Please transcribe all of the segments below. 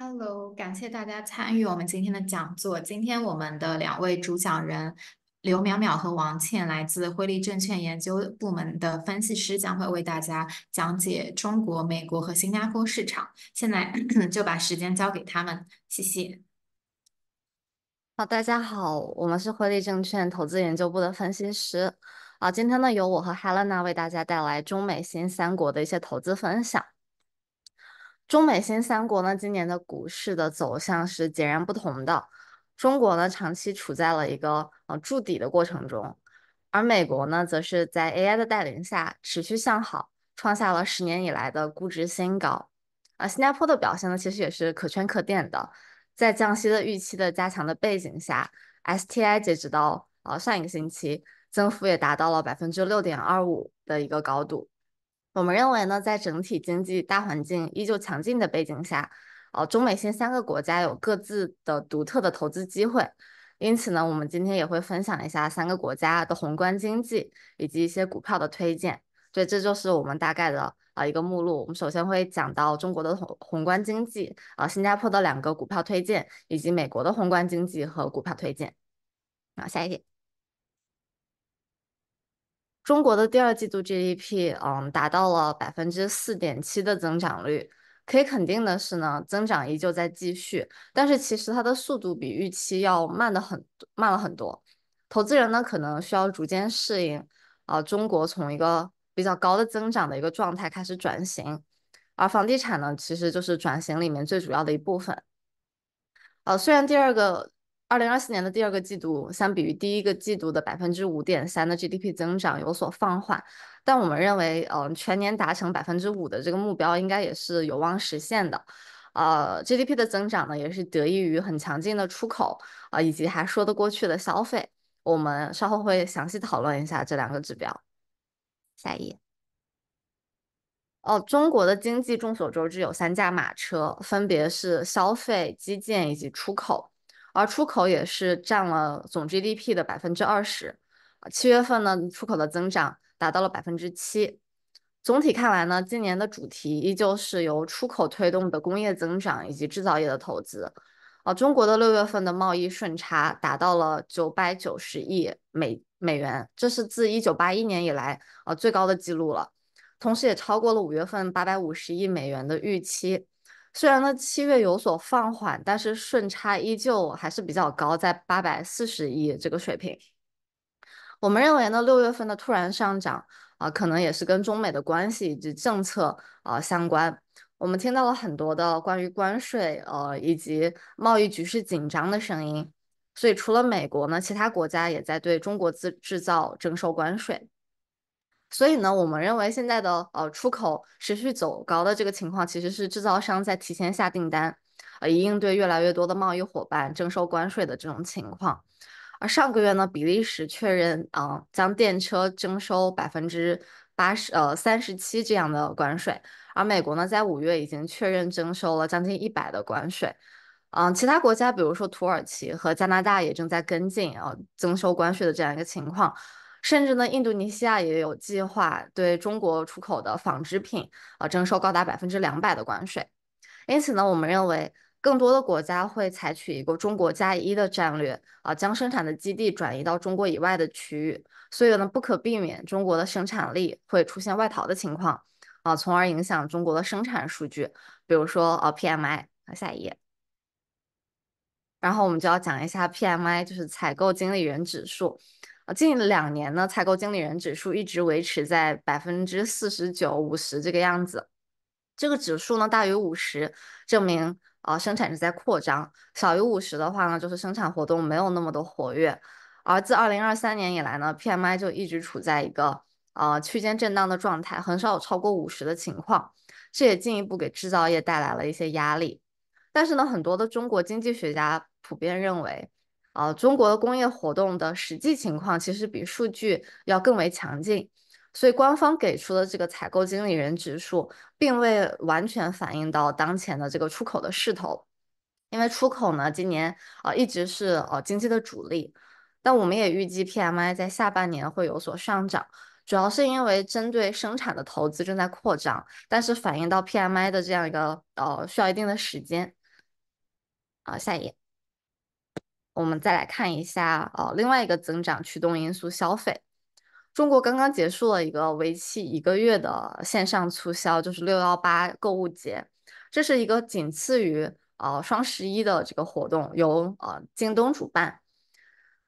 Hello，感谢大家参与我们今天的讲座。今天我们的两位主讲人刘淼淼和王倩，来自辉利证券研究部门的分析师，将会为大家讲解中国、美国和新加坡市场。现在 就把时间交给他们，谢谢。好，大家好，我们是辉利证券投资研究部的分析师。啊，今天呢，由我和 Helena 为大家带来中美新三国的一些投资分享。中美新三国呢，今年的股市的走向是截然不同的。中国呢，长期处在了一个呃筑底的过程中，而美国呢，则是在 AI 的带领下持续向好，创下了十年以来的估值新高。啊，新加坡的表现呢，其实也是可圈可点的，在降息的预期的加强的背景下，STI 截止到呃上一个星期，增幅也达到了百分之六点二五的一个高度。我们认为呢，在整体经济大环境依旧强劲的背景下，呃，中美新三个国家有各自的独特的投资机会。因此呢，我们今天也会分享一下三个国家的宏观经济以及一些股票的推荐。对，这就是我们大概的啊一个目录。我们首先会讲到中国的宏宏观经济，啊，新加坡的两个股票推荐，以及美国的宏观经济和股票推荐。好，下一谢。中国的第二季度 GDP，嗯，达到了百分之四点七的增长率。可以肯定的是呢，增长依旧在继续，但是其实它的速度比预期要慢的很，慢了很多。投资人呢，可能需要逐渐适应啊，中国从一个比较高的增长的一个状态开始转型，而房地产呢，其实就是转型里面最主要的一部分。呃，虽然第二个。二零二四年的第二个季度，相比于第一个季度的百分之五点三的 GDP 增长有所放缓，但我们认为，嗯，全年达成百分之五的这个目标应该也是有望实现的。呃，GDP 的增长呢，也是得益于很强劲的出口啊，以及还说得过去的消费。我们稍后会详细讨论一下这两个指标。下一页。哦，中国的经济众所周知有三驾马车，分别是消费、基建以及出口。而出口也是占了总 GDP 的百分之二十，七月份呢，出口的增长达到了百分之七。总体看来呢，今年的主题依旧是由出口推动的工业增长以及制造业的投资。啊，中国的六月份的贸易顺差达到了九百九十亿美美元，这是自一九八一年以来啊最高的记录了，同时也超过了五月份八百五十亿美元的预期。虽然呢，七月有所放缓，但是顺差依旧还是比较高，在八百四十亿这个水平。我们认为呢，六月份的突然上涨啊，可能也是跟中美的关系以及政策啊相关。我们听到了很多的关于关税呃以及贸易局势紧张的声音，所以除了美国呢，其他国家也在对中国制制造征收关税。所以呢，我们认为现在的呃出口持续走高的这个情况，其实是制造商在提前下订单，呃，以应对越来越多的贸易伙伴征收关税的这种情况。而上个月呢，比利时确认，啊将电车征收百分之八十，呃，三十七这样的关税。而美国呢，在五月已经确认征收了将近一百的关税。嗯，其他国家，比如说土耳其和加拿大，也正在跟进，呃，增收关税的这样一个情况。甚至呢，印度尼西亚也有计划对中国出口的纺织品，呃，征收高达百分之两百的关税。因此呢，我们认为更多的国家会采取一个“中国加一”的战略，啊，将生产的基地转移到中国以外的区域。所以呢，不可避免，中国的生产力会出现外逃的情况，啊，从而影响中国的生产数据。比如说，呃，P M I，下一页。然后我们就要讲一下 P M I，就是采购经理人指数。啊，近两年呢，采购经理人指数一直维持在百分之四十九、五十这个样子。这个指数呢，大于五十，证明啊生产是在扩张；小于五十的话呢，就是生产活动没有那么的活跃。而自二零二三年以来呢，PMI 就一直处在一个呃区间震荡的状态，很少有超过五十的情况。这也进一步给制造业带来了一些压力。但是呢，很多的中国经济学家普遍认为。啊，中国的工业活动的实际情况其实比数据要更为强劲，所以官方给出的这个采购经理人指数并未完全反映到当前的这个出口的势头，因为出口呢今年啊一直是呃经济的主力，但我们也预计 P M I 在下半年会有所上涨，主要是因为针对生产的投资正在扩张，但是反映到 P M I 的这样一个呃需要一定的时间。好，下一页。我们再来看一下，呃，另外一个增长驱动因素——消费。中国刚刚结束了一个为期一个月的线上促销，就是六幺八购物节，这是一个仅次于呃双十一的这个活动，由呃京东主办。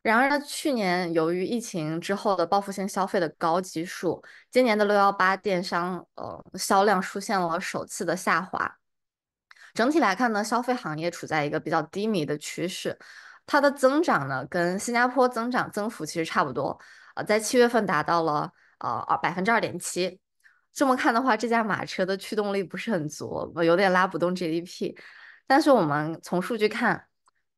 然而呢，去年由于疫情之后的报复性消费的高基数，今年的六幺八电商呃销量出现了首次的下滑。整体来看呢，消费行业处在一个比较低迷的趋势。它的增长呢，跟新加坡增长增幅其实差不多，呃，在七月份达到了呃二百分之二点七，这么看的话，这架马车的驱动力不是很足，有点拉不动 GDP。但是我们从数据看，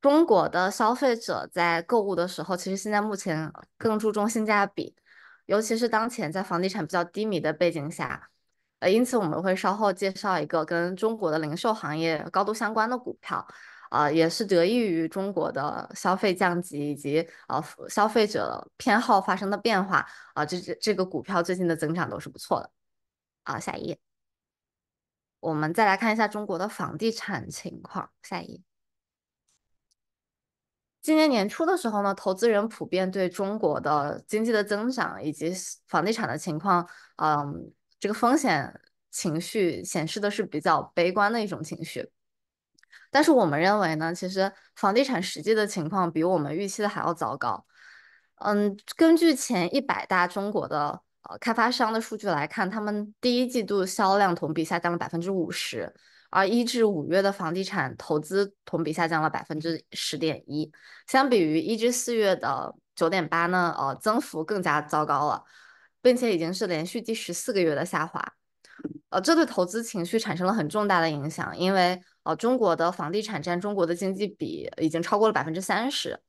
中国的消费者在购物的时候，其实现在目前更注重性价比，尤其是当前在房地产比较低迷的背景下，呃，因此我们会稍后介绍一个跟中国的零售行业高度相关的股票。啊，也是得益于中国的消费降级以及啊消费者偏好发生的变化啊，这这这个股票最近的增长都是不错的。啊，下一页，我们再来看一下中国的房地产情况。下一页，今年年初的时候呢，投资人普遍对中国的经济的增长以及房地产的情况，嗯，这个风险情绪显示的是比较悲观的一种情绪。但是我们认为呢，其实房地产实际的情况比我们预期的还要糟糕。嗯，根据前一百大中国的呃开发商的数据来看，他们第一季度销量同比下降了百分之五十，而一至五月的房地产投资同比下降了百分之十点一，相比于一至四月的九点八呢，呃，增幅更加糟糕了，并且已经是连续第十四个月的下滑，呃，这对投资情绪产生了很重大的影响，因为。啊，中国的房地产占中国的经济比已经超过了百分之三十，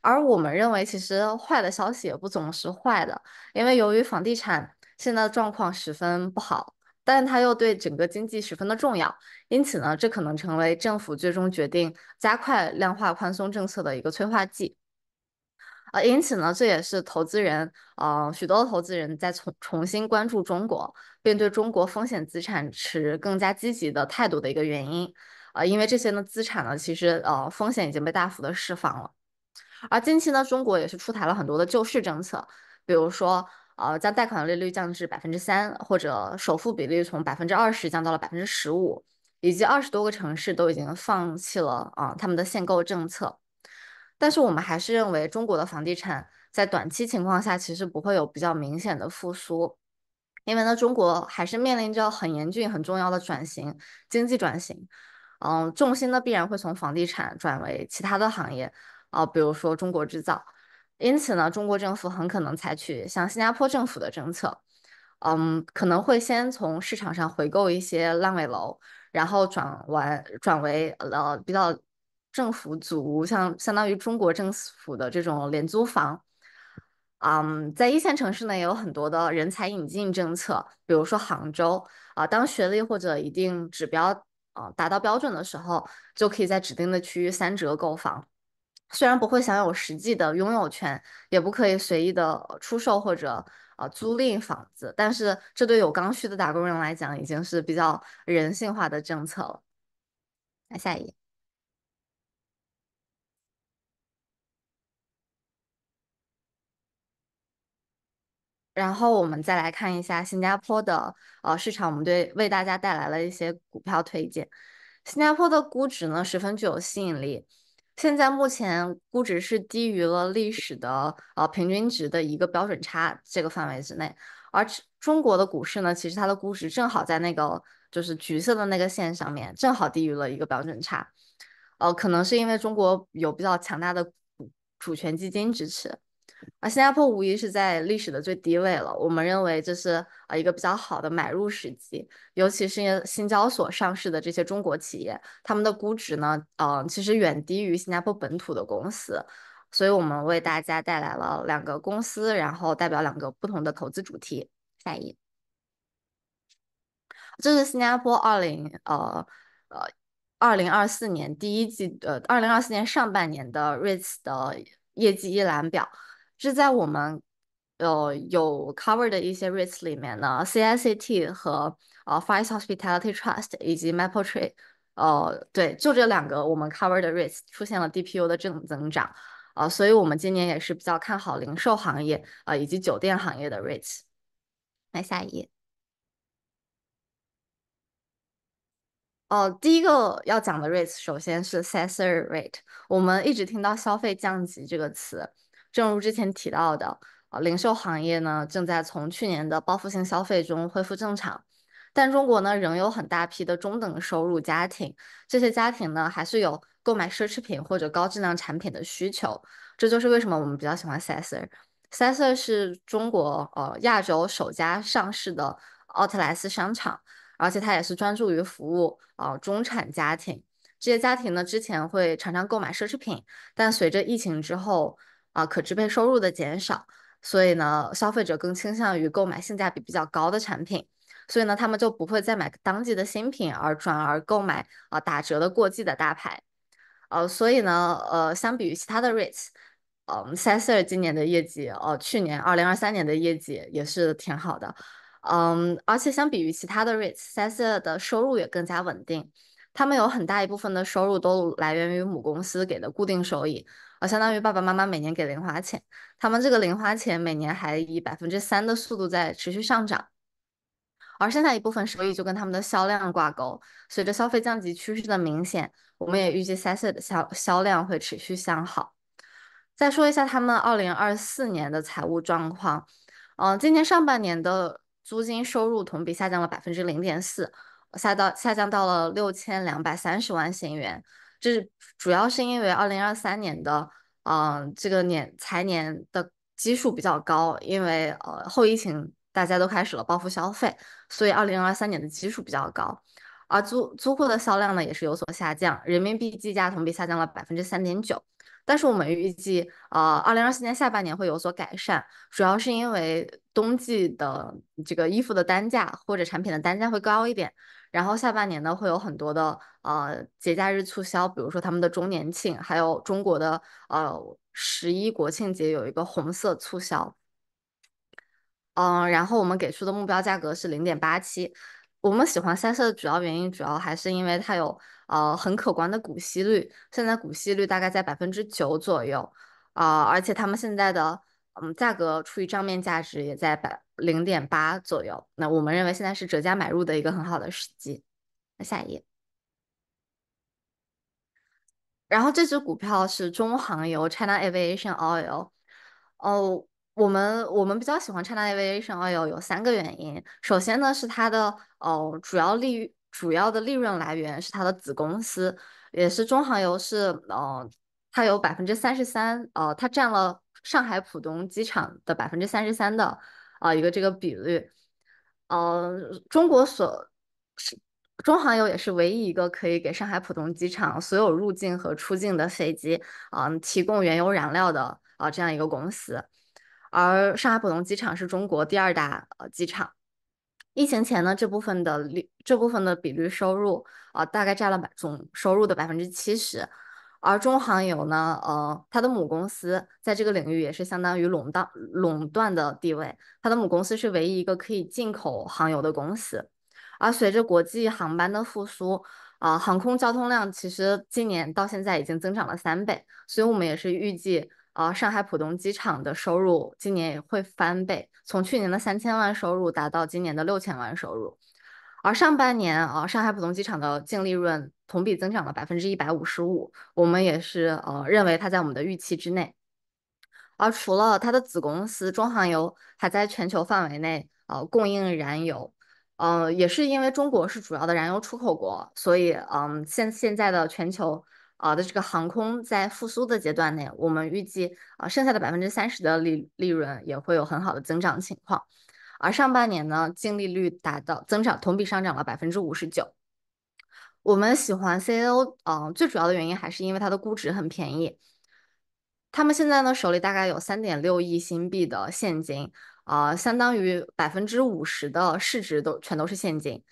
而我们认为，其实坏的消息也不总是坏的，因为由于房地产现在的状况十分不好，但它又对整个经济十分的重要，因此呢，这可能成为政府最终决定加快量化宽松政策的一个催化剂。呃，因此呢，这也是投资人，呃，许多投资人在重重新关注中国，并对中国风险资产持更加积极的态度的一个原因。啊，因为这些呢资产呢，其实呃，风险已经被大幅的释放了。而近期呢，中国也是出台了很多的救市政策，比如说，呃，将贷款利率降至百分之三，或者首付比例从百分之二十降到了百分之十五，以及二十多个城市都已经放弃了啊，他们的限购政策。但是我们还是认为中国的房地产在短期情况下其实不会有比较明显的复苏，因为呢，中国还是面临着很严峻、很重要的转型经济转型，嗯，重心呢必然会从房地产转为其他的行业啊，比如说中国制造。因此呢，中国政府很可能采取像新加坡政府的政策，嗯，可能会先从市场上回购一些烂尾楼，然后转完转为呃比较。政府租像相当于中国政府的这种廉租房，嗯，在一线城市呢也有很多的人才引进政策，比如说杭州啊，当学历或者一定指标啊达到标准的时候，就可以在指定的区域三折购房。虽然不会享有实际的拥有权，也不可以随意的出售或者啊租赁房子，但是这对有刚需的打工人来讲已经是比较人性化的政策了。来下一页。然后我们再来看一下新加坡的呃市场，我们对为大家带来了一些股票推荐。新加坡的估值呢十分具有吸引力，现在目前估值是低于了历史的呃平均值的一个标准差这个范围之内，而中国的股市呢，其实它的估值正好在那个就是橘色的那个线上面，正好低于了一个标准差。呃，可能是因为中国有比较强大的主权基金支持。啊，新加坡无疑是在历史的最低位了。我们认为这是啊一个比较好的买入时机，尤其是新交所上市的这些中国企业，他们的估值呢，嗯，其实远低于新加坡本土的公司。所以我们为大家带来了两个公司，然后代表两个不同的投资主题。下一页，这是新加坡二零呃呃二零二四年第一季呃二零二四年上半年的 REITs 的业绩一览表。是在我们呃有 cover 的一些 rates 里面呢，CICT 和呃 f i c e Hospitality Trust 以及 Maple Tree，呃对，就这两个我们 cover 的 rates 出现了 DPU 的正增长，啊，所以我们今年也是比较看好零售行业啊以及酒店行业的 rates。来下一页。哦，第一个要讲的 rate 首先是 s a s s e r Rate，我们一直听到消费降级这个词。正如之前提到的，啊，零售行业呢正在从去年的报复性消费中恢复正常，但中国呢仍有很大批的中等收入家庭，这些家庭呢还是有购买奢侈品或者高质量产品的需求。这就是为什么我们比较喜欢 c a s e r c a s e r 是中国呃亚洲首家上市的奥特莱斯商场，而且它也是专注于服务啊中产家庭。这些家庭呢之前会常常购买奢侈品，但随着疫情之后。啊，可支配收入的减少，所以呢，消费者更倾向于购买性价比比较高的产品，所以呢，他们就不会再买当季的新品，而转而购买啊打折的过季的大牌。呃，所以呢，呃，相比于其他的 REITs，嗯，，Sasser 今年的业绩，呃，去年二零二三年的业绩也是挺好的。嗯，而且相比于其他的 REITs，Sasser 的收入也更加稳定，他们有很大一部分的收入都来源于母公司给的固定收益。相当于爸爸妈妈每年给零花钱，他们这个零花钱每年还以百分之三的速度在持续上涨，而剩下一部分收益就跟他们的销量挂钩。随着消费降级趋势的明显，我们也预计三岁的销销量会持续向好。再说一下他们二零二四年的财务状况，嗯，今年上半年的租金收入同比下降了百分之零点四，下到下降到了六千两百三十万新元。就是主要是因为二零二三年的，嗯，这个年财年的基数比较高，因为呃后疫情大家都开始了报复消费，所以二零二三年的基数比较高，而租租户的销量呢也是有所下降，人民币计价同比下降了百分之三点九，但是我们预计呃二零二四年下半年会有所改善，主要是因为冬季的这个衣服的单价或者产品的单价会高一点，然后下半年呢会有很多的。呃，节假日促销，比如说他们的周年庆，还有中国的呃十一国庆节有一个红色促销。嗯，然后我们给出的目标价格是零点八七。我们喜欢三色的主要原因，主要还是因为它有呃很可观的股息率，现在股息率大概在百分之九左右啊，而且他们现在的嗯价格除以账面价值也在百零点八左右。那我们认为现在是折价买入的一个很好的时机。那下一页。然后这只股票是中航油 China Aviation Oil。哦，我们我们比较喜欢 China Aviation Oil 有三个原因。首先呢是它的哦主要利主要的利润来源是它的子公司，也是中航油是呃它有百分之三十三呃它占了上海浦东机场的百分之三十三的啊一个这个比率。呃，中国所是。中航油也是唯一一个可以给上海浦东机场所有入境和出境的飞机，嗯，提供原油燃料的啊这样一个公司。而上海浦东机场是中国第二大呃机场，疫情前呢这部分的率这部分的比率收入啊大概占了百总收入的百分之七十。而中航油呢，呃，它的母公司在这个领域也是相当于垄断垄断的地位，它的母公司是唯一一个可以进口航油的公司。而随着国际航班的复苏，啊，航空交通量其实今年到现在已经增长了三倍，所以我们也是预计，呃，上海浦东机场的收入今年也会翻倍，从去年的三千万收入达到今年的六千万收入。而上半年，啊，上海浦东机场的净利润同比增长了百分之一百五十五，我们也是，呃，认为它在我们的预期之内。而除了它的子公司中航油还在全球范围内，呃，供应燃油。呃，也是因为中国是主要的燃油出口国，所以，嗯，现现在的全球啊的这个航空在复苏的阶段内，我们预计啊剩下的百分之三十的利利润也会有很好的增长情况。而上半年呢，净利率达到增长，同比上涨了百分之五十九。我们喜欢 CAO，嗯，最主要的原因还是因为它的估值很便宜。他们现在呢手里大概有三点六亿新币的现金。啊，相当于百分之五十的市值都全都是现金，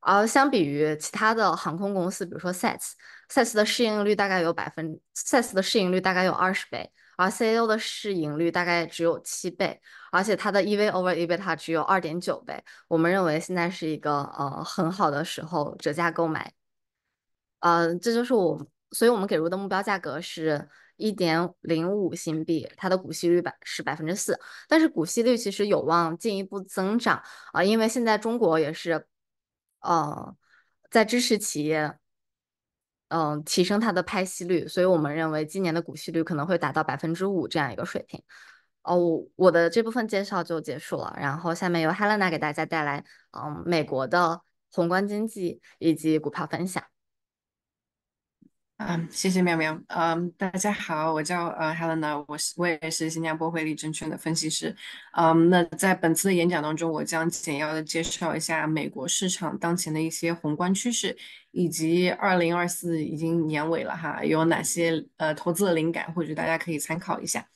而相比于其他的航空公司，比如说 SAS，SAS 的市盈率大概有百分，SAS 的市盈率大概有二十倍，而 CAO 的市盈率大概只有七倍，而且它的 EV over EBITDA 只有二点九倍，我们认为现在是一个呃很好的时候折价购买，呃，这就是我，所以我们给出的目标价格是。一点零五新币，它的股息率百是百分之四，但是股息率其实有望进一步增长啊，因为现在中国也是，呃，在支持企业，嗯，提升它的派息率，所以我们认为今年的股息率可能会达到百分之五这样一个水平。哦，我的这部分介绍就结束了，然后下面由 Helena 给大家带来，嗯，美国的宏观经济以及股票分享。嗯，谢谢妙妙。嗯，大家好，我叫呃 Helen a 我是我也是新加坡汇率证券的分析师。嗯，那在本次的演讲当中，我将简要的介绍一下美国市场当前的一些宏观趋势，以及二零二四已经年尾了哈，有哪些呃投资的灵感，或者大家可以参考一下。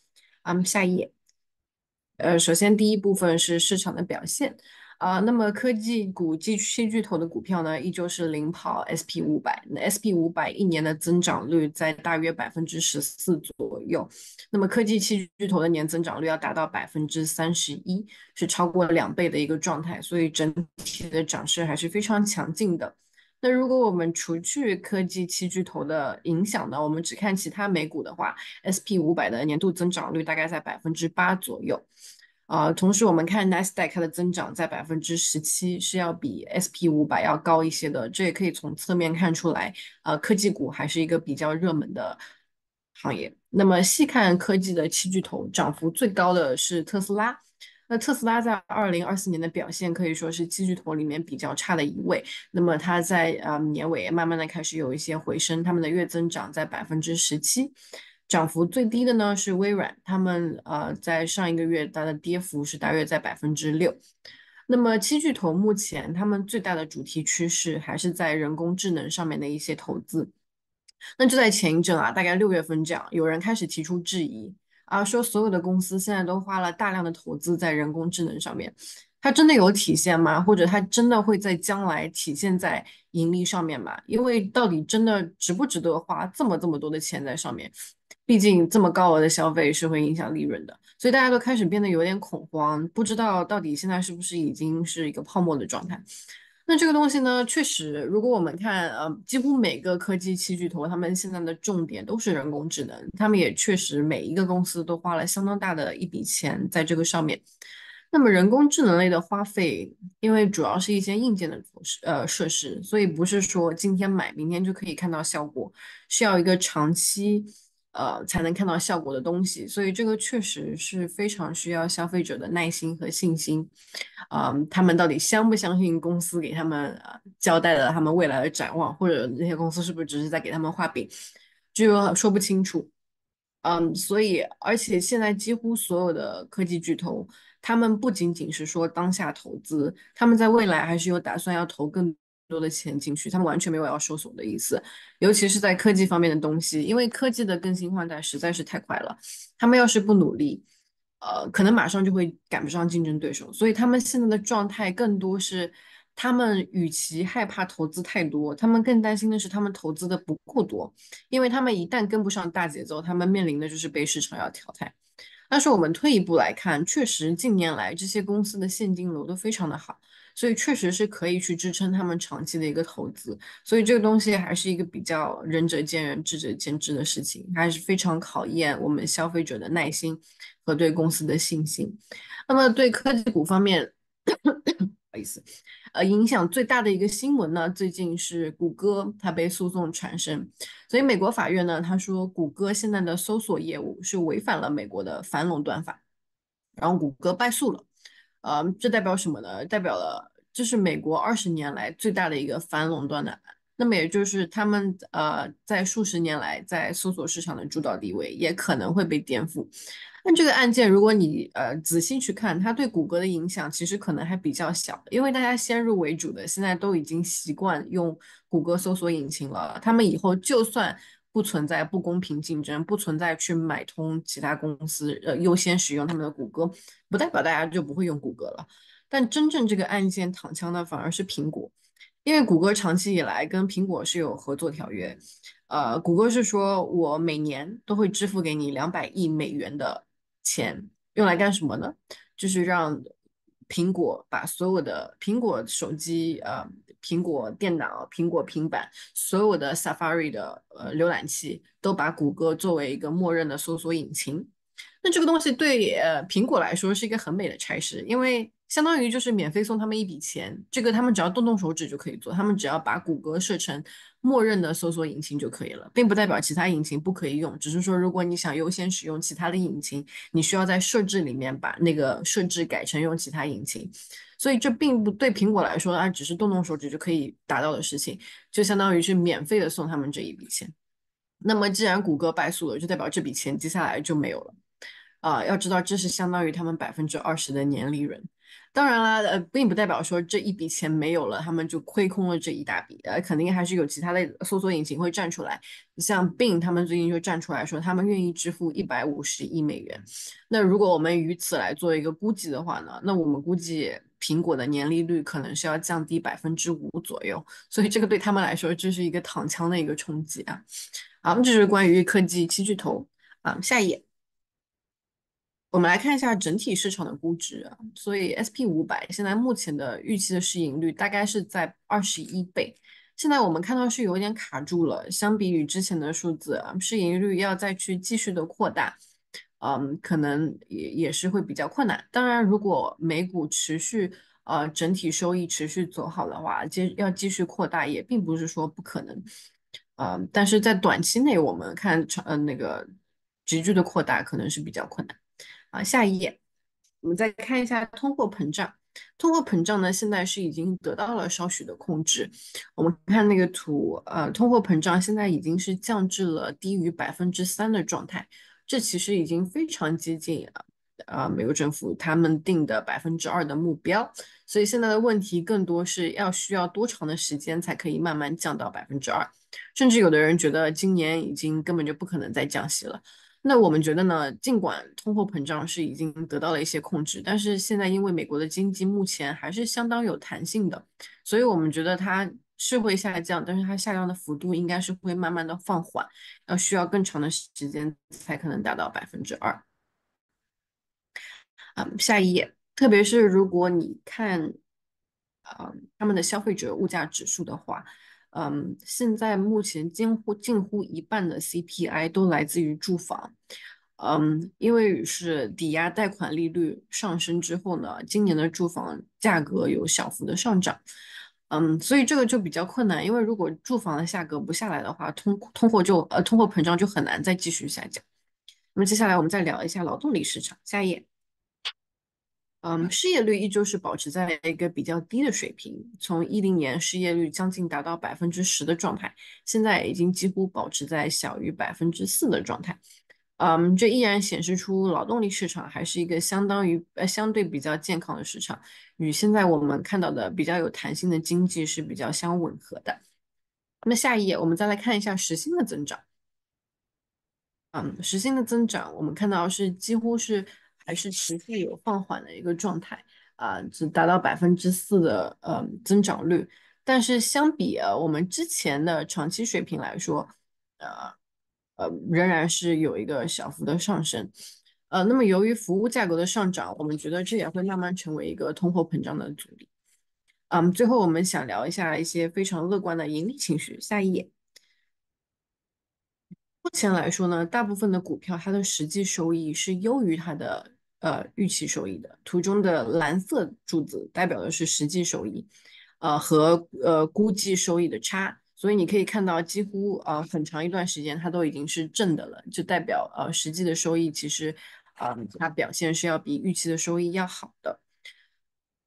嗯，下一页。呃，首先第一部分是市场的表现。啊，那么科技股、继七巨头的股票呢，依旧是领跑 S P 五百。那 S P 五百一年的增长率在大约百分之十四左右。那么科技七巨头的年增长率要达到百分之三十一，是超过两倍的一个状态。所以整体的涨势还是非常强劲的。那如果我们除去科技七巨头的影响呢，我们只看其他美股的话，S P 五百的年度增长率大概在百分之八左右。啊，同时我们看 n 纳斯达它的增长在百分之十七，是要比 S P 五百要高一些的。这也可以从侧面看出来，呃，科技股还是一个比较热门的行业。那么细看科技的七巨头，涨幅最高的是特斯拉。那特斯拉在二零二四年的表现可以说是七巨头里面比较差的一位。那么它在呃年尾慢慢的开始有一些回升，它们的月增长在百分之十七。涨幅最低的呢是微软，他们呃在上一个月它的跌幅是大约在百分之六。那么七巨头目前他们最大的主题趋势还是在人工智能上面的一些投资。那就在前一阵啊，大概六月份这样，有人开始提出质疑啊，说所有的公司现在都花了大量的投资在人工智能上面。它真的有体现吗？或者它真的会在将来体现在盈利上面吗？因为到底真的值不值得花这么这么多的钱在上面？毕竟这么高额的消费是会影响利润的，所以大家都开始变得有点恐慌，不知道到底现在是不是已经是一个泡沫的状态。那这个东西呢，确实，如果我们看呃，几乎每个科技七巨头，他们现在的重点都是人工智能，他们也确实每一个公司都花了相当大的一笔钱在这个上面。那么人工智能类的花费，因为主要是一些硬件的呃设施，所以不是说今天买明天就可以看到效果，是要一个长期呃才能看到效果的东西，所以这个确实是非常需要消费者的耐心和信心。啊，他们到底相不相信公司给他们交代的他们未来的展望，或者那些公司是不是只是在给他们画饼，个说不清楚。嗯，所以而且现在几乎所有的科技巨头。他们不仅仅是说当下投资，他们在未来还是有打算要投更多的钱进去。他们完全没有要收手的意思，尤其是在科技方面的东西，因为科技的更新换代实在是太快了。他们要是不努力，呃，可能马上就会赶不上竞争对手。所以他们现在的状态更多是，他们与其害怕投资太多，他们更担心的是他们投资的不够多，因为他们一旦跟不上大节奏，他们面临的就是被市场要淘汰。但是我们退一步来看，确实近年来这些公司的现金流都非常的好，所以确实是可以去支撑他们长期的一个投资。所以这个东西还是一个比较仁者见仁、智者见智的事情，还是非常考验我们消费者的耐心和对公司的信心。那么对科技股方面，不好意思。呃，影响最大的一个新闻呢，最近是谷歌它被诉讼缠身，所以美国法院呢，他说谷歌现在的搜索业务是违反了美国的反垄断法，然后谷歌败诉了，呃，这代表什么呢？代表了这是美国二十年来最大的一个反垄断的案，那么也就是他们呃在数十年来在搜索市场的主导地位也可能会被颠覆。那这个案件，如果你呃仔细去看，它对谷歌的影响其实可能还比较小，因为大家先入为主的，现在都已经习惯用谷歌搜索引擎了。他们以后就算不存在不公平竞争，不存在去买通其他公司呃优先使用他们的谷歌，不代表大家就不会用谷歌了。但真正这个案件躺枪的反而是苹果，因为谷歌长期以来跟苹果是有合作条约，呃，谷歌是说我每年都会支付给你两百亿美元的。钱用来干什么呢？就是让苹果把所有的苹果手机、呃，苹果电脑、苹果平板所有的 Safari 的呃浏览器都把谷歌作为一个默认的搜索引擎。那这个东西对呃苹果来说是一个很美的差事，因为相当于就是免费送他们一笔钱，这个他们只要动动手指就可以做，他们只要把谷歌设成默认的搜索引擎就可以了，并不代表其他引擎不可以用，只是说如果你想优先使用其他的引擎，你需要在设置里面把那个设置改成用其他引擎，所以这并不对苹果来说啊，只是动动手指就可以达到的事情，就相当于是免费的送他们这一笔钱。那么既然谷歌败诉了，就代表这笔钱接下来就没有了。啊，要知道这是相当于他们百分之二十的年利润，当然啦，呃，并不代表说这一笔钱没有了，他们就亏空了这一大笔，呃，肯定还是有其他的搜索引擎会站出来，像 Bing 他们最近就站出来说，他们愿意支付一百五十亿美元。那如果我们以此来做一个估计的话呢，那我们估计苹果的年利率可能是要降低百分之五左右，所以这个对他们来说，这是一个躺枪的一个冲击啊。好，我们这是关于科技七巨头，啊，下一页。我们来看一下整体市场的估值，所以 S P 五百现在目前的预期的市盈率大概是在二十一倍。现在我们看到是有点卡住了，相比于之前的数字，市盈率要再去继续的扩大，嗯，可能也也是会比较困难。当然，如果美股持续呃整体收益持续走好的话，接要继续扩大也并不是说不可能，嗯，但是在短期内我们看呃那个急剧的扩大可能是比较困难。啊，下一页，我们再看一下通货膨胀。通货膨胀呢，现在是已经得到了稍许的控制。我们看那个图，呃，通货膨胀现在已经是降至了低于百分之三的状态，这其实已经非常接近啊，呃，美国政府他们定的百分之二的目标。所以现在的问题更多是要需要多长的时间才可以慢慢降到百分之二，甚至有的人觉得今年已经根本就不可能再降息了。那我们觉得呢，尽管通货膨胀是已经得到了一些控制，但是现在因为美国的经济目前还是相当有弹性的，所以我们觉得它是会下降，但是它下降的幅度应该是会慢慢的放缓，要需要更长的时间才可能达到百分之二。啊，下一页，特别是如果你看，啊，他们的消费者物价指数的话。嗯，现在目前近乎近乎一半的 CPI 都来自于住房，嗯，因为是抵押贷款利率上升之后呢，今年的住房价格有小幅的上涨，嗯，所以这个就比较困难，因为如果住房的价格不下来的话，通通货就呃通货膨胀就很难再继续下降。那么接下来我们再聊一下劳动力市场，下一页。嗯，失业率依旧是保持在一个比较低的水平，从一零年失业率将近达到百分之十的状态，现在已经几乎保持在小于百分之四的状态。嗯，这依然显示出劳动力市场还是一个相当于呃相对比较健康的市场，与现在我们看到的比较有弹性的经济是比较相吻合的。那下一页，我们再来看一下时薪的增长。嗯，时薪的增长，我们看到是几乎是。也是持续有放缓的一个状态啊，只达到百分之四的呃增长率，但是相比我们之前的长期水平来说，呃呃，仍然是有一个小幅的上升。呃，那么由于服务价格的上涨，我们觉得这也会慢慢成为一个通货膨胀的阻力。嗯，最后我们想聊一下一些非常乐观的盈利情绪。下一页，目前来说呢，大部分的股票它的实际收益是优于它的。呃，预期收益的图中的蓝色柱子代表的是实际收益，呃，和呃估计收益的差。所以你可以看到，几乎呃很长一段时间它都已经是正的了，就代表呃实际的收益其实啊它表现是要比预期的收益要好的。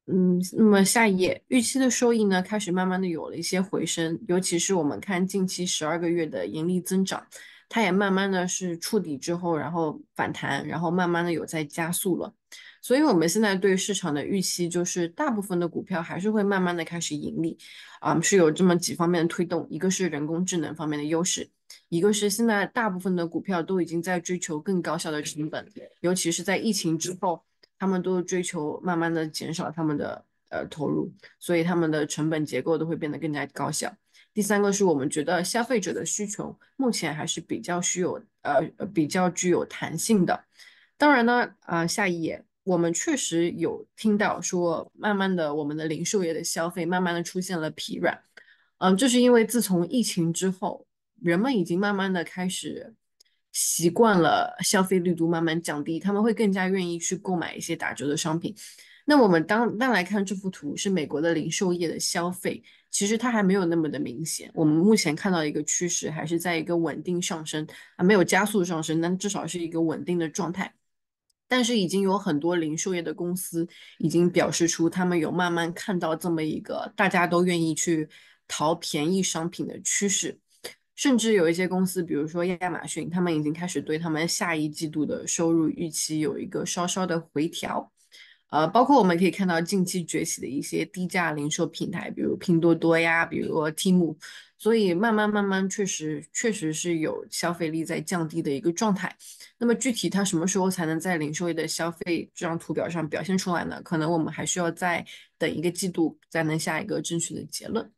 嗯，那么下一页，预期的收益呢开始慢慢的有了一些回升，尤其是我们看近期十二个月的盈利增长。它也慢慢的是触底之后，然后反弹，然后慢慢的有在加速了。所以我们现在对市场的预期就是，大部分的股票还是会慢慢的开始盈利，啊，是有这么几方面的推动，一个是人工智能方面的优势，一个是现在大部分的股票都已经在追求更高效的成本，尤其是在疫情之后，他们都追求慢慢的减少他们的呃投入，所以他们的成本结构都会变得更加高效。第三个是我们觉得消费者的需求目前还是比较具有呃比较具有弹性的，当然呢啊，下一页我们确实有听到说，慢慢的我们的零售业的消费慢慢的出现了疲软，嗯，这是因为自从疫情之后，人们已经慢慢的开始习惯了消费力度慢慢降低，他们会更加愿意去购买一些打折的商品。那我们当当来看这幅图是美国的零售业的消费。其实它还没有那么的明显，我们目前看到一个趋势还是在一个稳定上升，还没有加速上升，但至少是一个稳定的状态。但是已经有很多零售业的公司已经表示出他们有慢慢看到这么一个大家都愿意去淘便宜商品的趋势，甚至有一些公司，比如说亚马逊，他们已经开始对他们下一季度的收入预期有一个稍稍的回调。呃，包括我们可以看到近期崛起的一些低价零售平台，比如拼多多呀，比如 t i m t 所以慢慢慢慢，确实确实是有消费力在降低的一个状态。那么具体它什么时候才能在零售业的消费这张图表上表现出来呢？可能我们还需要再等一个季度，才能下一个正确的结论。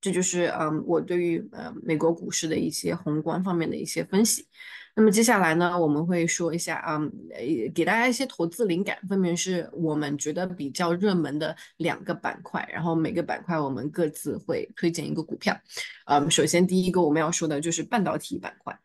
这就是嗯，我对于呃美国股市的一些宏观方面的一些分析。那么接下来呢，我们会说一下啊，给大家一些投资灵感，分别是我们觉得比较热门的两个板块，然后每个板块我们各自会推荐一个股票。嗯，首先第一个我们要说的就是半导体板块。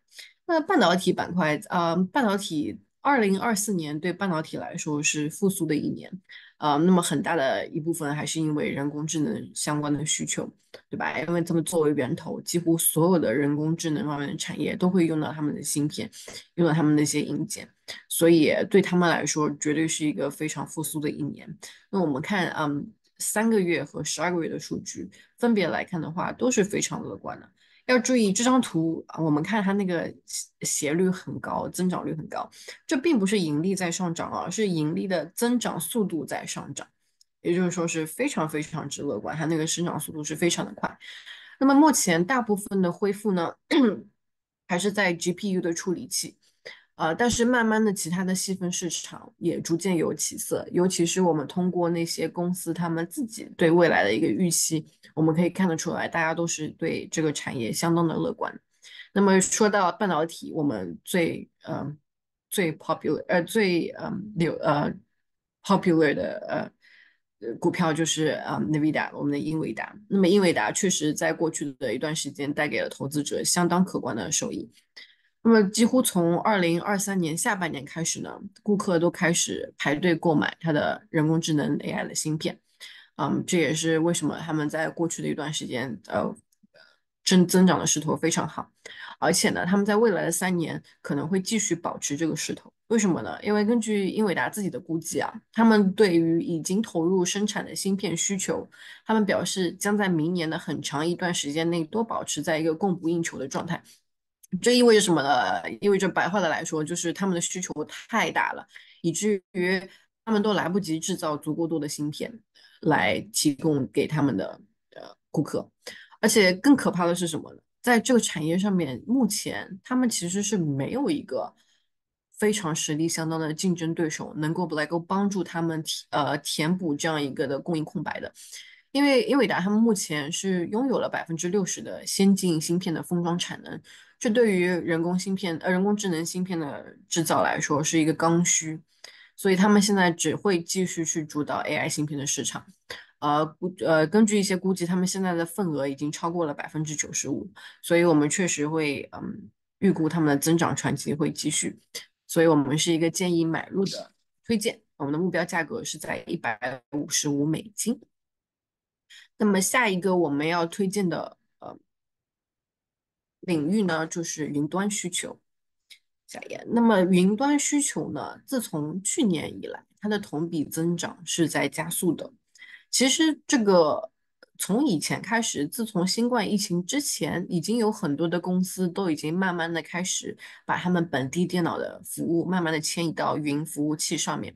那半导体板块啊，半导体二零二四年对半导体来说是复苏的一年。呃，那么很大的一部分还是因为人工智能相关的需求，对吧？因为他们作为源头，几乎所有的人工智能方面的产业都会用到他们的芯片，用到他们那些硬件，所以对他们来说，绝对是一个非常复苏的一年。那我们看，嗯，三个月和十二个月的数据分别来看的话，都是非常乐观的。要注意这张图啊，我们看它那个斜率很高，增长率很高，这并不是盈利在上涨啊，是盈利的增长速度在上涨，也就是说是非常非常之乐观，它那个生长速度是非常的快。那么目前大部分的恢复呢，还是在 GPU 的处理器。呃，但是慢慢的，其他的细分市场也逐渐有起色，尤其是我们通过那些公司他们自己对未来的一个预期，我们可以看得出来，大家都是对这个产业相当的乐观。那么说到半导体，我们最呃最 popular 呃最呃流呃 popular 的呃股票就是啊 NVIDIA 我们的英伟达。那么英伟达确实在过去的一段时间带给了投资者相当可观的收益。那么，几乎从二零二三年下半年开始呢，顾客都开始排队购买它的人工智能 AI 的芯片，嗯，这也是为什么他们在过去的一段时间，呃，增增长的势头非常好，而且呢，他们在未来的三年可能会继续保持这个势头。为什么呢？因为根据英伟达自己的估计啊，他们对于已经投入生产的芯片需求，他们表示将在明年的很长一段时间内都保持在一个供不应求的状态。这意味着什么呢？意味着白话的来说，就是他们的需求太大了，以至于他们都来不及制造足够多的芯片来提供给他们的呃顾客。而且更可怕的是什么呢？在这个产业上面，目前他们其实是没有一个非常实力相当的竞争对手能够来够帮助他们填呃填补这样一个的供应空白的。因为英伟达他们目前是拥有了百分之六十的先进芯片的封装产能。这对于人工芯片，呃，人工智能芯片的制造来说是一个刚需，所以他们现在只会继续去主导 AI 芯片的市场，呃，估呃，根据一些估计，他们现在的份额已经超过了百分之九十五，所以我们确实会嗯预估他们的增长传奇会继续，所以我们是一个建议买入的推荐，我们的目标价格是在一百五十五美金，那么下一个我们要推荐的。领域呢，就是云端需求。贾岩，那么云端需求呢，自从去年以来，它的同比增长是在加速的。其实这个从以前开始，自从新冠疫情之前，已经有很多的公司都已经慢慢的开始把他们本地电脑的服务慢慢的迁移到云服务器上面。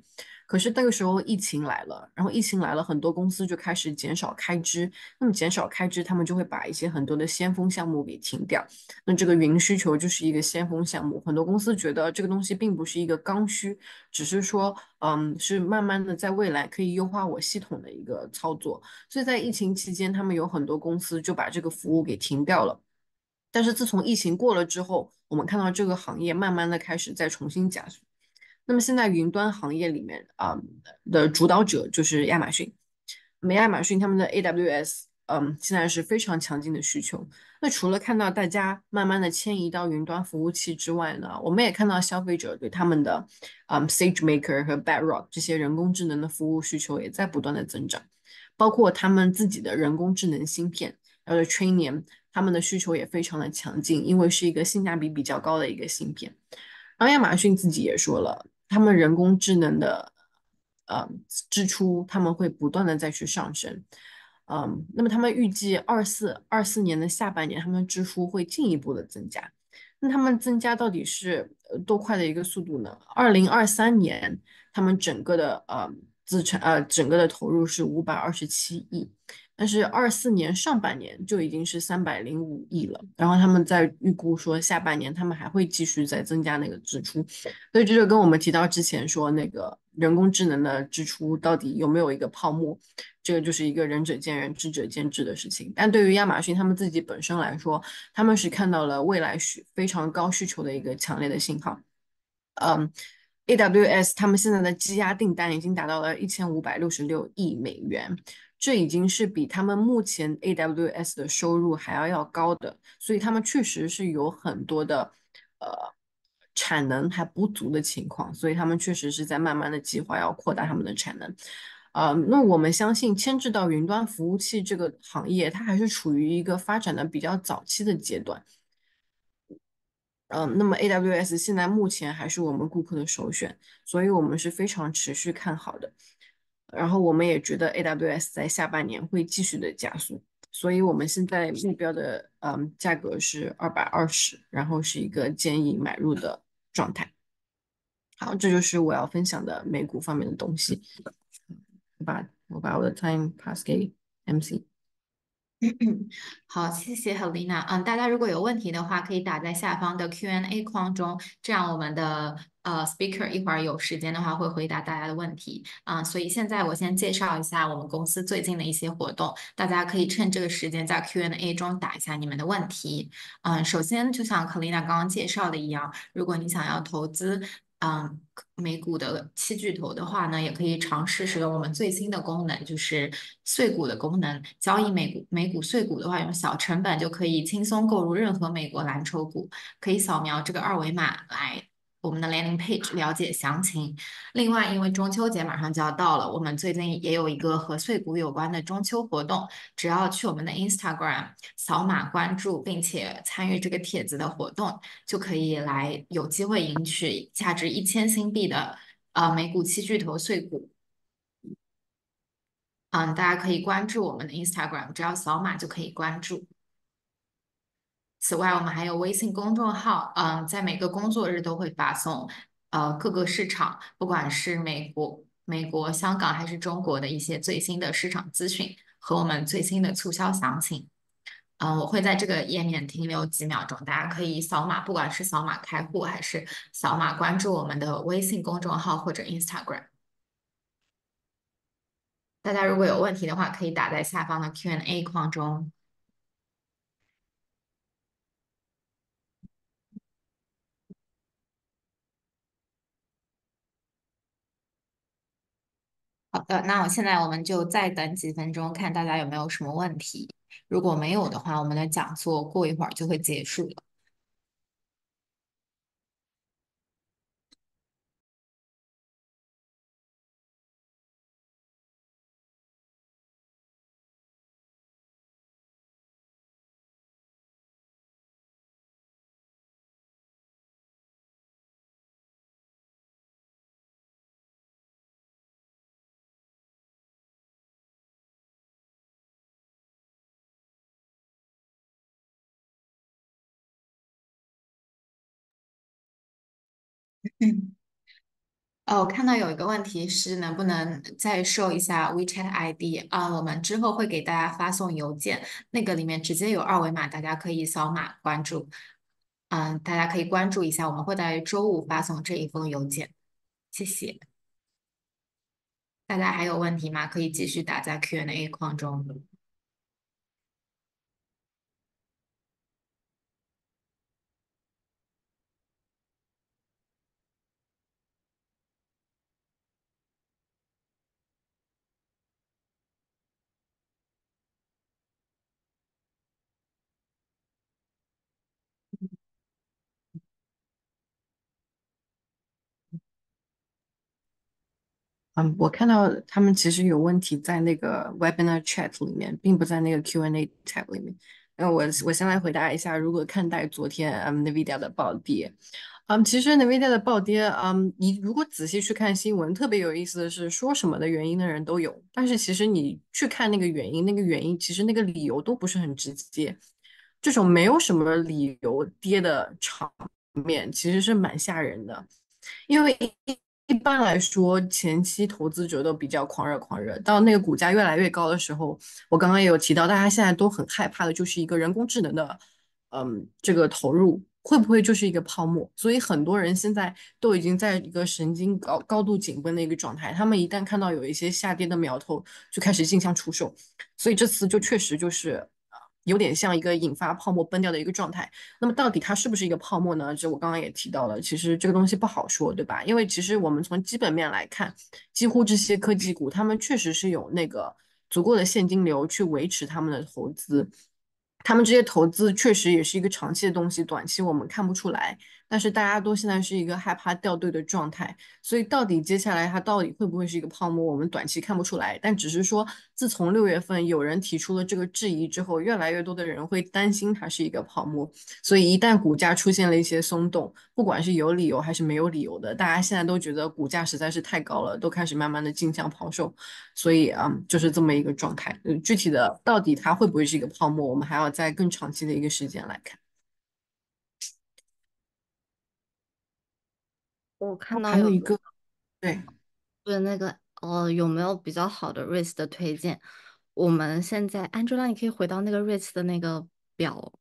可是那个时候疫情来了，然后疫情来了，很多公司就开始减少开支。那么减少开支，他们就会把一些很多的先锋项目给停掉。那这个云需求就是一个先锋项目，很多公司觉得这个东西并不是一个刚需，只是说，嗯，是慢慢的在未来可以优化我系统的一个操作。所以在疫情期间，他们有很多公司就把这个服务给停掉了。但是自从疫情过了之后，我们看到这个行业慢慢的开始再重新加速。那么现在云端行业里面啊的主导者就是亚马逊，美亚马逊他们的 A W S，嗯，现在是非常强劲的需求。那除了看到大家慢慢的迁移到云端服务器之外呢，我们也看到消费者对他们的 SageMaker 和 b a d r o c k 这些人工智能的服务需求也在不断的增长，包括他们自己的人工智能芯片，然后 Training，他们的需求也非常的强劲，因为是一个性价比比较高的一个芯片。然后亚马逊自己也说了。他们人工智能的呃支出，他们会不断的再去上升，嗯，那么他们预计二四二四年的下半年，他们支出会进一步的增加。那他们增加到底是多快的一个速度呢？二零二三年他们整个的呃资产呃整个的投入是五百二十七亿。但是二四年上半年就已经是三百零五亿了，然后他们在预估说下半年他们还会继续再增加那个支出，所以这就跟我们提到之前说那个人工智能的支出到底有没有一个泡沫，这个就是一个仁者见仁，智者见智的事情。但对于亚马逊他们自己本身来说，他们是看到了未来需非常高需求的一个强烈的信号。嗯，AWS 他们现在的积压订单已经达到了一千五百六十六亿美元。这已经是比他们目前 AWS 的收入还要要高的，所以他们确实是有很多的，呃，产能还不足的情况，所以他们确实是在慢慢的计划要扩大他们的产能，啊，那我们相信牵制到云端服务器这个行业，它还是处于一个发展的比较早期的阶段，嗯，那么 AWS 现在目前还是我们顾客的首选，所以我们是非常持续看好的。然后我们也觉得 AWS 在下半年会继续的加速，所以我们现在目标的嗯价格是二百二十，然后是一个建议买入的状态。好，这就是我要分享的美股方面的东西。我把我把我的 Time pass 给 MC。好，谢谢 Helena。嗯，大家如果有问题的话，可以打在下方的 Q&A 框中，这样我们的呃 speaker 一会儿有时间的话会回答大家的问题啊。所以现在我先介绍一下我们公司最近的一些活动，大家可以趁这个时间在 Q&A 中打一下你们的问题。嗯，首先就像 Helena 刚刚介绍的一样，如果你想要投资。嗯，美股的七巨头的话呢，也可以尝试使用我们最新的功能，就是碎股的功能。交易美股美股碎股的话，用小成本就可以轻松购入任何美国蓝筹股。可以扫描这个二维码来。我们的 landing page 了解详情。另外，因为中秋节马上就要到了，我们最近也有一个和碎骨有关的中秋活动。只要去我们的 Instagram 扫码关注，并且参与这个帖子的活动，就可以来有机会赢取价值一千新币的呃美股七巨头碎骨。嗯，大家可以关注我们的 Instagram，只要扫码就可以关注。此外，我们还有微信公众号，嗯，在每个工作日都会发送，呃，各个市场，不管是美国、美国、香港还是中国的一些最新的市场资讯和我们最新的促销详情。嗯，我会在这个页面停留几秒钟，大家可以扫码，不管是扫码开户还是扫码关注我们的微信公众号或者 Instagram。大家如果有问题的话，可以打在下方的 Q&A 框中。好的，那我现在我们就再等几分钟，看大家有没有什么问题。如果没有的话，我们的讲座过一会儿就会结束了。哦，我看到有一个问题是能不能再收一下 WeChat ID 啊？我们之后会给大家发送邮件，那个里面直接有二维码，大家可以扫码关注。嗯，大家可以关注一下，我们会在周五发送这一封邮件。谢谢大家，还有问题吗？可以继续打在 Q&A 框中。嗯，我看到他们其实有问题在那个 Webinar Chat 里面，并不在那个 Q&A Tab 里面。那我我先来回答一下，如果看待昨天 Nvidia 的暴跌，嗯，其实 Nvidia 的暴跌，嗯，你如果仔细去看新闻，特别有意思的是，说什么的原因的人都有，但是其实你去看那个原因，那个原因其实那个理由都不是很直接。这种没有什么理由跌的场面，其实是蛮吓人的，因为。一般来说，前期投资者都比较狂热，狂热到那个股价越来越高的时候，我刚刚也有提到，大家现在都很害怕的，就是一个人工智能的，嗯，这个投入会不会就是一个泡沫？所以很多人现在都已经在一个神经高高度紧绷的一个状态，他们一旦看到有一些下跌的苗头，就开始竞相出售。所以这次就确实就是。有点像一个引发泡沫崩掉的一个状态。那么，到底它是不是一个泡沫呢？就我刚刚也提到了，其实这个东西不好说，对吧？因为其实我们从基本面来看，几乎这些科技股，他们确实是有那个足够的现金流去维持他们的投资，他们这些投资确实也是一个长期的东西，短期我们看不出来。但是大家都现在是一个害怕掉队的状态，所以到底接下来它到底会不会是一个泡沫，我们短期看不出来。但只是说，自从六月份有人提出了这个质疑之后，越来越多的人会担心它是一个泡沫。所以一旦股价出现了一些松动，不管是有理由还是没有理由的，大家现在都觉得股价实在是太高了，都开始慢慢的竞相抛售。所以啊，就是这么一个状态。具体的到底它会不会是一个泡沫，我们还要在更长期的一个时间来看。我看到有一个，对，对，那个呃，有没有比较好的瑞斯的推荐？我们现在，a n g e l a 你可以回到那个瑞斯的那个表，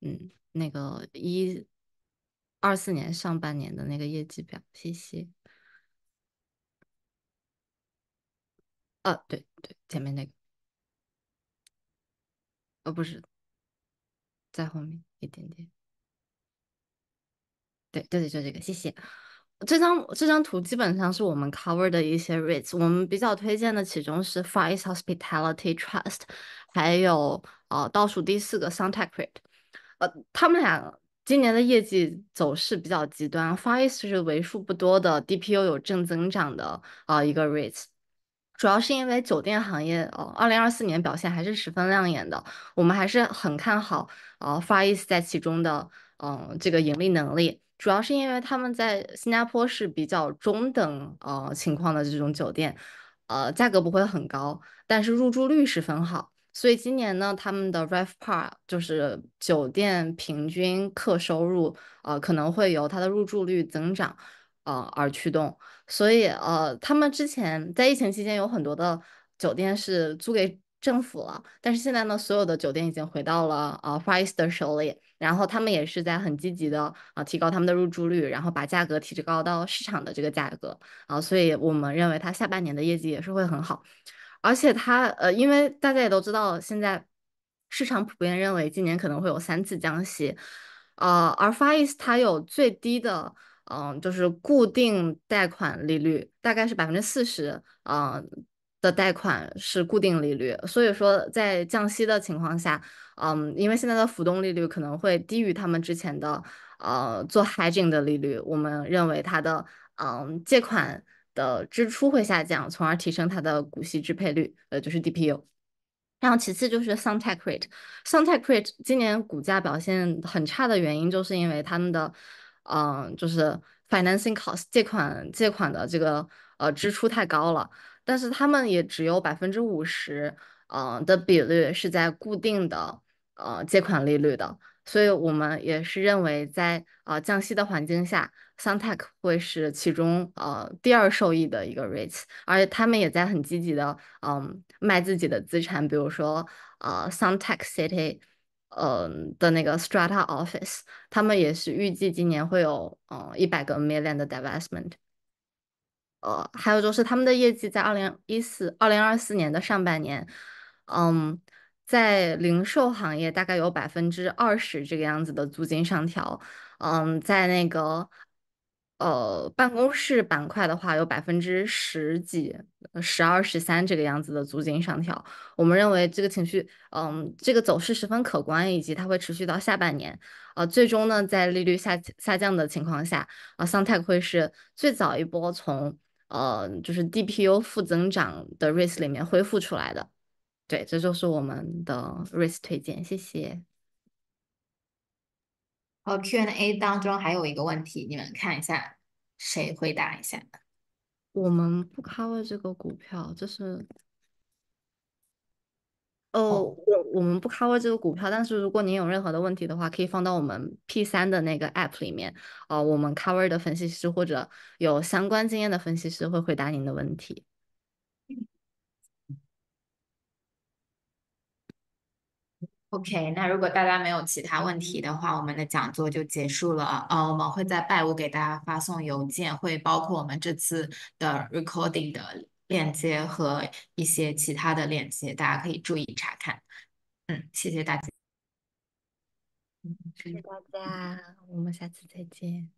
嗯，那个一二四年上半年的那个业绩表，谢谢。啊，对对，前面那个，呃，不是，在后面一点点。对，对对，就这个，谢谢。这张这张图基本上是我们 cover 的一些 rates，我们比较推荐的其中是 f i y s Hospitality Trust，还有啊倒数第四个 Suntec Rate，呃，他们俩今年的业绩走势比较极端 f i e s 是为数不多的 DPO 有正增长的啊一个 rates，主要是因为酒店行业哦，二零二四年表现还是十分亮眼的，我们还是很看好啊 Fays 在其中的嗯这个盈利能力。主要是因为他们在新加坡是比较中等呃情况的这种酒店，呃价格不会很高，但是入住率十分好，所以今年呢他们的 RevPAR 就是酒店平均客收入呃可能会由它的入住率增长呃而驱动，所以呃他们之前在疫情期间有很多的酒店是租给政府了，但是现在呢所有的酒店已经回到了呃 f r e s t r 手里。然后他们也是在很积极的啊提高他们的入住率，然后把价格提高到市场的这个价格啊，所以我们认为它下半年的业绩也是会很好，而且它呃，因为大家也都知道，现在市场普遍认为今年可能会有三次降息，呃，而 f i s 它有最低的嗯就是固定贷款利率大概是百分之四十，嗯。的贷款是固定利率，所以说在降息的情况下，嗯，因为现在的浮动利率可能会低于他们之前的，呃，做 h e d g i n g 的利率，我们认为它的，嗯，借款的支出会下降，从而提升它的股息支配率，呃，就是 DPU。然后其次就是 Suntech Credit，Suntech Credit 今年股价表现很差的原因就是因为他们的，嗯，就是 financing cost 借款借款的这个呃支出太高了。但是他们也只有百分之五十，啊的比率是在固定的，呃，借款利率的。所以，我们也是认为，在啊降息的环境下，Suntec 会是其中呃第二受益的一个 rate。而且，他们也在很积极的，嗯，卖自己的资产，比如说，呃，Suntec City，呃的那个 Strata Office，他们也是预计今年会有嗯一百个 million 的 d i v e s t m e n t 呃，还有就是他们的业绩在二零一四、二零二四年的上半年，嗯，在零售行业大概有百分之二十这个样子的租金上调，嗯，在那个呃办公室板块的话有百分之十几、十二、十三这个样子的租金上调。我们认为这个情绪，嗯，这个走势十分可观，以及它会持续到下半年。呃，最终呢，在利率下下降的情况下，啊 s u n t e c 会是最早一波从呃，就是 DPU 负增长的 r i s k 里面恢复出来的，对，这就是我们的 r i s k 推荐，谢谢。好，Q&A 当中还有一个问题，你们看一下，谁回答一下？我们不 cover 这个股票，就是。哦，我我们不 cover 这个股票，但是如果您有任何的问题的话，可以放到我们 P 三的那个 App 里面，啊，我们 cover 的分析师或者有相关经验的分析师会回答您的问题。OK，那如果大家没有其他问题的话，我们的讲座就结束了。呃，我们会在拜五给大家发送邮件，会包括我们这次的 recording 的。链接和一些其他的链接，大家可以注意查看。嗯，谢谢大家。嗯，谢谢大家，我们下次再见。